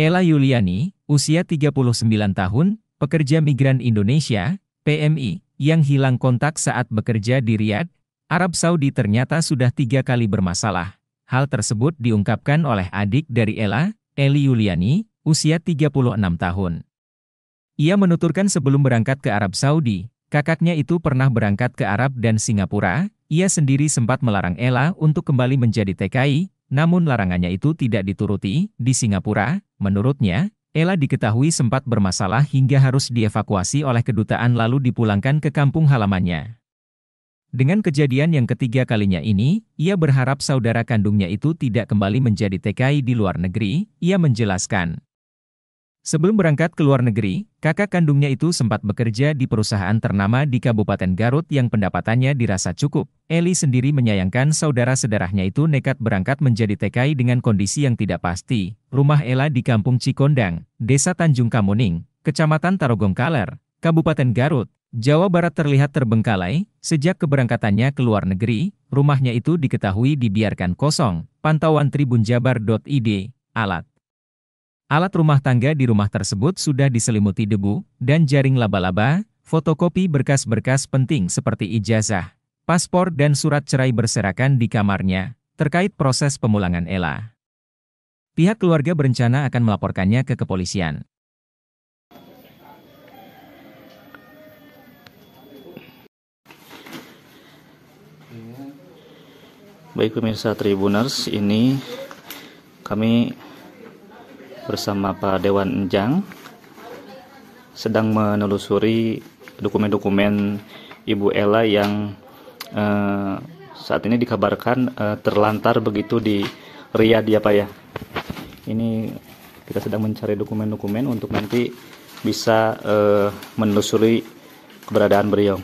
Ella Yuliani, usia 39 tahun, pekerja migran Indonesia, PMI, yang hilang kontak saat bekerja di Riyadh, Arab Saudi ternyata sudah tiga kali bermasalah. Hal tersebut diungkapkan oleh adik dari Ella, Eli Yuliani, usia 36 tahun. Ia menuturkan sebelum berangkat ke Arab Saudi, Kakaknya itu pernah berangkat ke Arab dan Singapura, ia sendiri sempat melarang Ella untuk kembali menjadi TKI, namun larangannya itu tidak dituruti. Di Singapura, menurutnya, Ella diketahui sempat bermasalah hingga harus dievakuasi oleh kedutaan lalu dipulangkan ke kampung halamannya. Dengan kejadian yang ketiga kalinya ini, ia berharap saudara kandungnya itu tidak kembali menjadi TKI di luar negeri, ia menjelaskan. Sebelum berangkat ke luar negeri, kakak kandungnya itu sempat bekerja di perusahaan ternama di Kabupaten Garut yang pendapatannya dirasa cukup. Eli sendiri menyayangkan saudara sedarahnya itu nekat berangkat menjadi TKI dengan kondisi yang tidak pasti. Rumah Ella di Kampung Cikondang, Desa Tanjung Kamuning, Kecamatan Tarogong Kaler, Kabupaten Garut, Jawa Barat terlihat terbengkalai, sejak keberangkatannya ke luar negeri, rumahnya itu diketahui dibiarkan kosong. Pantauan Tribun Jabar.id, alat. Alat rumah tangga di rumah tersebut sudah diselimuti debu dan jaring laba-laba, fotokopi berkas-berkas penting seperti ijazah, paspor dan surat cerai berserakan di kamarnya, terkait proses pemulangan Ella. Pihak keluarga berencana akan melaporkannya ke kepolisian. Baik pemirsa Tribuners, ini kami bersama Pak Dewan Enjang sedang menelusuri dokumen-dokumen Ibu Ella yang eh, saat ini dikabarkan eh, terlantar begitu di Riyadh ya Pak ya. Ini kita sedang mencari dokumen-dokumen untuk nanti bisa eh, menelusuri keberadaan beliau.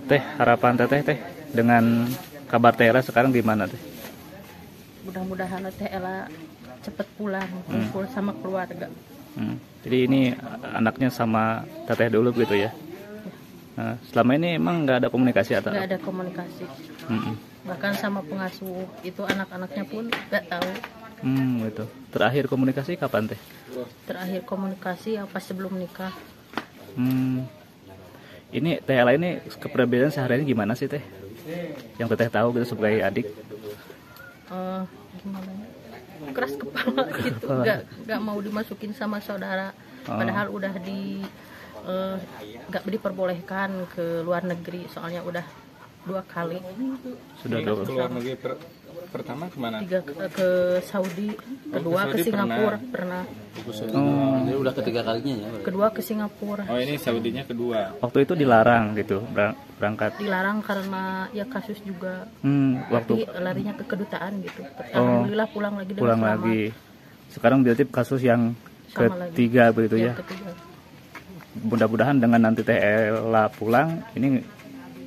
teh harapan teteh teh dengan kabar Tera sekarang gimana teh? Mudah-mudahan teh Ella cepet pulang hmm. kumpul hmm. sama keluarga. Hmm. Jadi ini anaknya sama teteh dulu gitu ya? Iya. Nah, selama ini emang nggak ada komunikasi atau? Nggak ada komunikasi. Hmm. Bahkan sama pengasuh itu anak-anaknya pun nggak tahu. Hmm, gitu. Terakhir komunikasi kapan teh? Terakhir komunikasi apa sebelum nikah? Hmm, ini teh Ella ini sehari ini gimana sih teh yang teteh tahu gitu sebagai adik uh, gimana ya? keras kepala gitu nggak nggak mau dimasukin sama saudara padahal oh. padahal udah di eh, nggak uh, diperbolehkan ke luar negeri soalnya udah dua kali sudah dua kali pertama kemana tiga eh, ke, Saudi oh, kedua ke, ke Singapura pernah, pernah. Oh. Jadi udah ketiga kalinya ya kedua ke Singapura oh ini Saudinya kedua waktu itu dilarang gitu berangkat dilarang karena ya kasus juga hmm, waktu Jadi, larinya ke kedutaan gitu oh. alhamdulillah pulang lagi pulang selamat. lagi sekarang berarti kasus yang sama ketiga lagi. begitu ya, ya. mudah-mudahan dengan nanti TLA pulang ini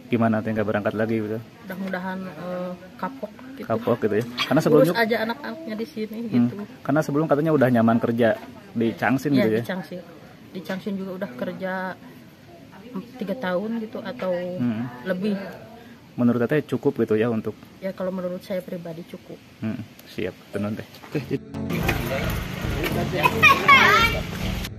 gimana tinggal nggak berangkat lagi gitu mudah-mudahan uh, kapok gitu. kapok gitu ya karena sebelumnya Urus aja anak-anaknya di sini hmm, gitu karena sebelum katanya udah nyaman kerja di Changsin iya, gitu ya, gitu ya di Changsin, di Changsin juga udah kerja tiga tahun gitu atau hmm. lebih menurut teteh cukup gitu ya untuk ya kalau menurut saya pribadi cukup hmm, siap tenun deh